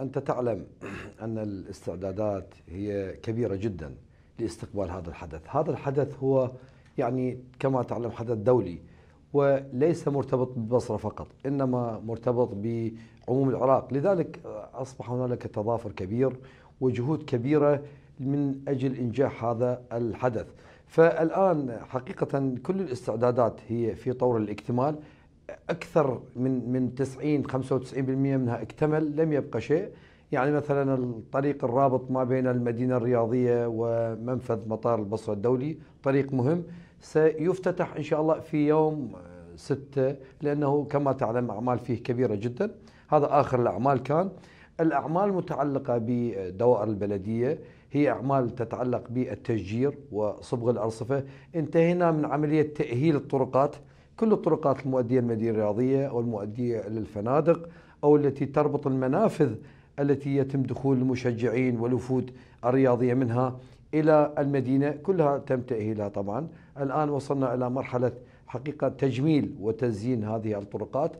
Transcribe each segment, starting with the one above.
أنت تعلم أن الاستعدادات هي كبيرة جدا لاستقبال هذا الحدث هذا الحدث هو يعني كما تعلم حدث دولي وليس مرتبط بالبصرة فقط إنما مرتبط بعموم العراق لذلك أصبح هنالك تضافر كبير وجهود كبيرة من أجل إنجاح هذا الحدث فالآن حقيقة كل الاستعدادات هي في طور الاكتمال اكثر من من 90 95% منها اكتمل لم يبقى شيء يعني مثلا الطريق الرابط ما بين المدينه الرياضيه ومنفذ مطار البصره الدولي طريق مهم سيفتتح ان شاء الله في يوم 6 لانه كما تعلم اعمال فيه كبيره جدا هذا اخر الاعمال كان الاعمال المتعلقه بدوائر البلديه هي اعمال تتعلق بالتشجير وصبغ الارصفه انتهينا من عمليه تاهيل الطرقات كل الطرقات المؤدية للمدينة الرياضية أو المؤدية للفنادق أو التي تربط المنافذ التي يتم دخول المشجعين والوفود الرياضية منها إلى المدينة كلها تم تأهيلها طبعا الآن وصلنا إلى مرحلة حقيقة تجميل وتزيين هذه الطرقات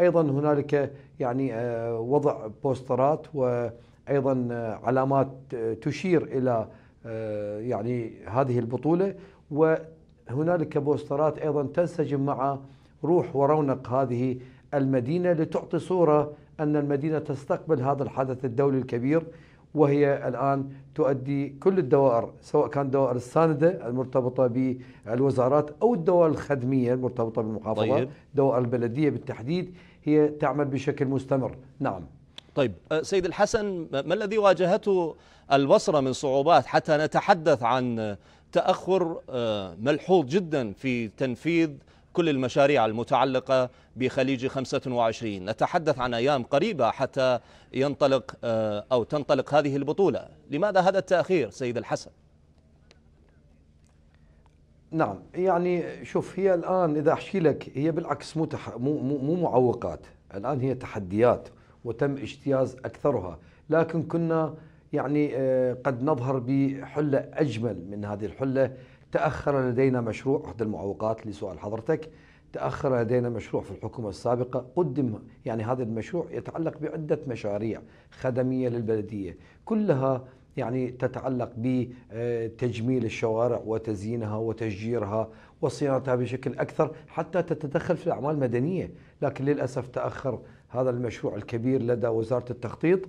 أيضا هنالك يعني آه، وضع بوسترات وأيضا آه، علامات آه، تشير إلى يعني هذه البطولة و هنالك بوسترات ايضا تنسجم مع روح ورونق هذه المدينه لتعطي صوره ان المدينه تستقبل هذا الحدث الدولي الكبير وهي الان تؤدي كل الدوائر سواء كان دوائر السانده المرتبطه بالوزارات او الدوائر الخدميه المرتبطه بالمحافظه طيب. دوائر البلديه بالتحديد هي تعمل بشكل مستمر نعم طيب أه، سيد الحسن ما الذي واجهته البصرة من صعوبات حتى نتحدث عن تأخر أه، ملحوظ جدا في تنفيذ كل المشاريع المتعلقة بخليج 25 نتحدث عن أيام قريبة حتى ينطلق أه، أو تنطلق هذه البطولة لماذا هذا التأخير سيد الحسن؟ نعم يعني شوف هي الآن إذا أحكي لك هي بالعكس مو مو مو معوقات الآن هي تحديات وتم اجتياز أكثرها لكن كنا يعني آه، قد نظهر بحلة أجمل من هذه الحلة تأخر لدينا مشروع أحد المعوقات لسؤال حضرتك تأخر لدينا مشروع في الحكومة السابقة قدم يعني هذا المشروع يتعلق بعدة مشاريع خدمية للبلدية كلها يعني تتعلق بتجميل آه، الشوارع وتزيينها وتشجيرها وصيانتها بشكل أكثر حتى تتدخل في الأعمال المدنية لكن للأسف تأخر هذا المشروع الكبير لدى وزارة التخطيط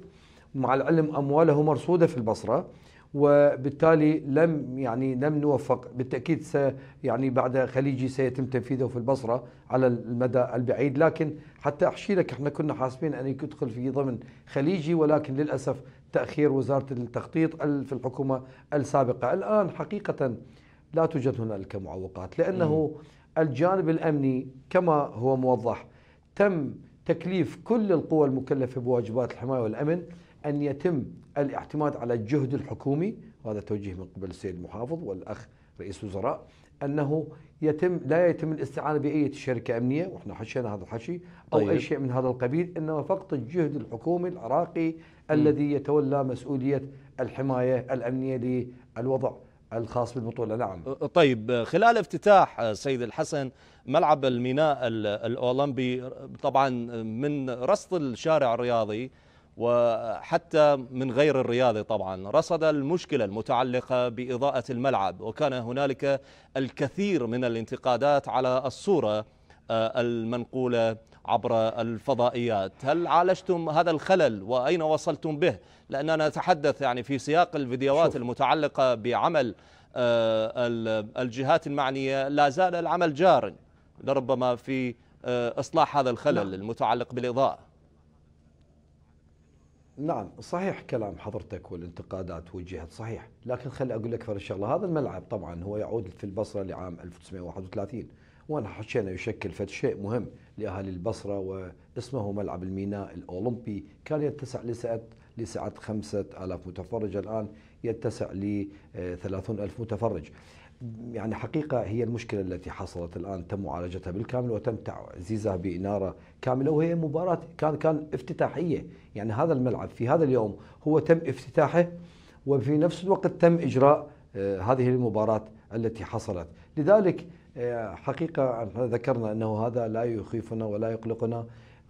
مع العلم أمواله مرصودة في البصرة وبالتالي لم يعني لم نوفق بالتاكيد س يعني بعد خليجي سيتم تنفيذه في البصره على المدى البعيد لكن حتى احشي لك احنا كنا حاسبين ان يدخل في ضمن خليجي ولكن للاسف تاخير وزاره التخطيط في الحكومه السابقه الان حقيقه لا توجد هنالك معوقات لانه الجانب الامني كما هو موضح تم تكليف كل القوى المكلفة بواجبات الحماية والأمن أن يتم الاعتماد على الجهد الحكومي وهذا توجيه من قبل السيد المحافظ والأخ رئيس وزراء أنه يتم لا يتم الاستعانة بأي شركة أمنية وإحنا حشينا هذا الحشي أو طيب. أي شيء من هذا القبيل إنما فقط الجهد الحكومي العراقي م. الذي يتولى مسؤولية الحماية الأمنية للوضع الخاص بالبطولة نعم طيب خلال افتتاح سيد الحسن ملعب الميناء الأولمبي طبعا من رصد الشارع الرياضي وحتى من غير الرياضي طبعا رصد المشكلة المتعلقة بإضاءة الملعب وكان هنالك الكثير من الانتقادات على الصورة آه، المنقولة عبر الفضائيات هل عالجتم هذا الخلل وأين وصلتم به لأننا نتحدث يعني في سياق الفيديوهات شوف. المتعلقة بعمل آه، الجهات المعنية لا زال العمل جار لربما في آه، إصلاح هذا الخلل نعم. المتعلق بالإضاءة نعم صحيح كلام حضرتك والانتقادات وجهت صحيح لكن خلي أقول لك فرشة الله هذا الملعب طبعا هو يعود في البصرة لعام 1931 وانا حكينا يشكل فد شيء مهم لاهالي البصره واسمه ملعب الميناء الاولمبي كان يتسع لسعه لسعه 5000 متفرج الان يتسع ل 30000 آه، متفرج. يعني حقيقة هي المشكلة التي حصلت الآن تم معالجتها بالكامل وتم تعزيزها بإنارة كاملة وهي مباراة كان كان افتتاحية يعني هذا الملعب في هذا اليوم هو تم افتتاحه وفي نفس الوقت تم إجراء آه، هذه المباراة التي حصلت لذلك آه، حقيقة ذكرنا أنه هذا لا يخيفنا ولا يقلقنا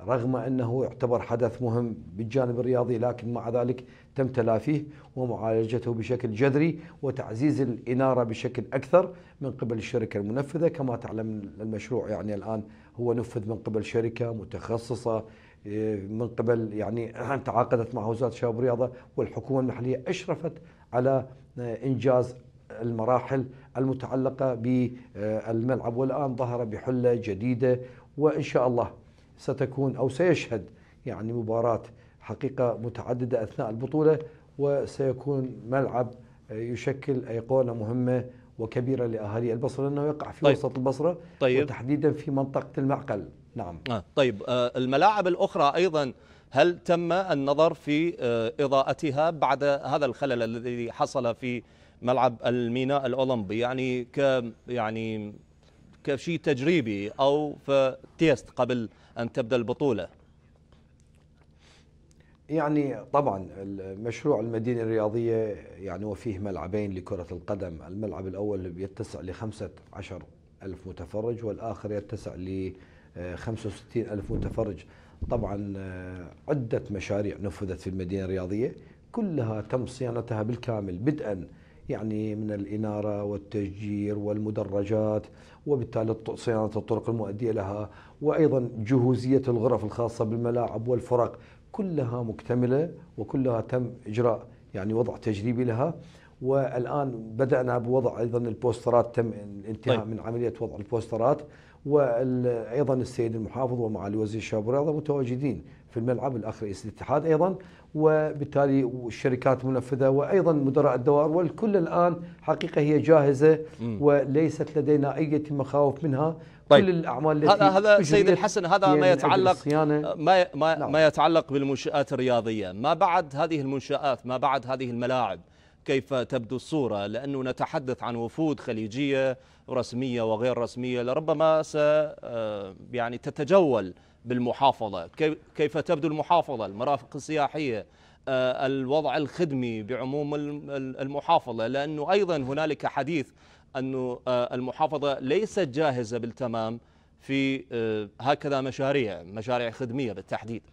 رغم أنه يعتبر حدث مهم بالجانب الرياضي لكن مع ذلك تم تلافيه ومعالجته بشكل جذري وتعزيز الإنارة بشكل أكثر من قبل الشركة المنفذة كما تعلم المشروع يعني الآن هو نفذ من قبل شركة متخصصة آه، من قبل يعني تعاقدت مع وزاره الشباب والرياضه والحكومه المحليه اشرفت على آه، انجاز المراحل المتعلقة بالملعب والآن ظهر بحلة جديدة وإن شاء الله ستكون أو سيشهد يعني مباراة حقيقة متعددة أثناء البطولة وسيكون ملعب يشكل أيقونة مهمة وكبيرة لأهالي البصرة لأنه يقع في طيب. وسط البصرة طيب. وتحديدا في منطقة المعقل نعم آه. طيب آه الملاعب الأخرى أيضا هل تم النظر في آه، إضاءتها بعد هذا الخلل الذي حصل في ملعب الميناء الاولمبي يعني ك يعني كشيء تجريبي او في تيست قبل ان تبدا البطوله يعني طبعا مشروع المدينه الرياضيه يعني وفيه ملعبين لكره القدم الملعب الاول يتسع ل عشر ألف متفرج والآخر يتسع ل وستين ألف متفرج طبعا عدة مشاريع نفذت في المدينة الرياضية كلها تم صيانتها بالكامل بدءا يعني من الإنارة والتشجير والمدرجات وبالتالي صيانة الطرق المؤدية لها وأيضا جهوزية الغرف الخاصة بالملاعب والفرق كلها مكتملة وكلها تم إجراء يعني وضع تجريبي لها والآن بدأنا بوضع أيضا البوسترات تم الانتهاء طيب. من عملية وضع البوسترات وايضا السيد المحافظ ومعالي وزير الشباب والرياضه متواجدين في الملعب الاخ رئيس الاتحاد ايضا وبالتالي الشركات منفذه وايضا مدراء الدوائر والكل الان حقيقه هي جاهزه وليست لدينا اي مخاوف منها طيب. كل الاعمال التي هذا هذا سيد الحسن هذا ما يتعلق ما ما, نعم. ما يتعلق بالمنشات الرياضيه ما بعد هذه المنشات ما بعد هذه الملاعب كيف تبدو الصورة لأنه نتحدث عن وفود خليجية رسمية وغير رسمية لربما س آه، يعني تتجول بالمحافظة كيف تبدو المحافظة المرافق السياحية آه، الوضع الخدمي بعموم المحافظة لأنه أيضا هنالك حديث أن آه، المحافظة ليست جاهزة بالتمام في هكذا مشاريع مشاريع خدمية بالتحديد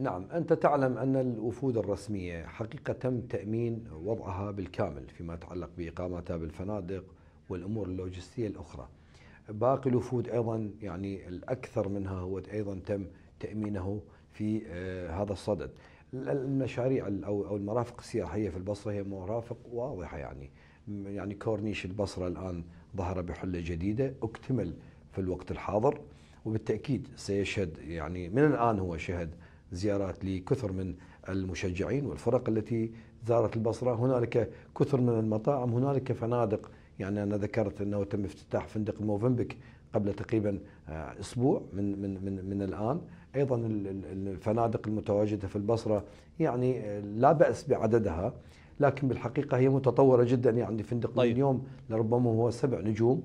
نعم أنت تعلم أن الوفود الرسمية حقيقة تم تأمين وضعها بالكامل فيما يتعلق بإقامتها بالفنادق والأمور اللوجستية الأخرى باقي الوفود أيضا يعني الأكثر منها هو أيضا تم تأمينه في آه، هذا الصدد المشاريع أو المرافق السياحية في البصرة هي مرافق واضحة يعني يعني كورنيش البصرة الآن ظهر بحلة جديدة اكتمل في الوقت الحاضر وبالتأكيد سيشهد يعني من الآن هو شهد زيارات لكثر من المشجعين والفرق التي زارت البصرة هنالك كثر من المطاعم هنالك فنادق يعني أنا ذكرت أنه تم افتتاح فندق موفمبك قبل تقريبا آه، أسبوع من, من, من, من الآن أيضا الفنادق المتواجدة في البصرة يعني آه، لا بأس بعددها لكن بالحقيقة هي متطورة جدا يعني فندق طيب. اليوم لربما هو سبع نجوم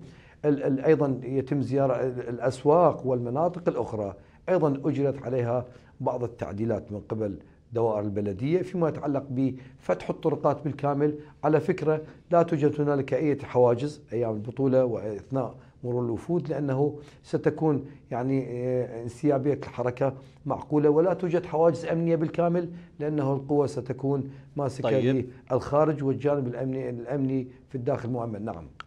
ايضا يتم زياره الاسواق والمناطق الاخرى أيضا أجرت عليها بعض التعديلات من قبل دوائر البلدية فيما يتعلق بفتح الطرقات بالكامل على فكرة لا توجد هنالك أي حواجز أيام البطولة وأثناء مرور الوفود لأنه ستكون يعني آه، انسيابية الحركة معقولة ولا توجد حواجز أمنية بالكامل لأنه القوة ستكون ماسكة طيب. الخارج والجانب الأمني, الأمني في الداخل مؤمن نعم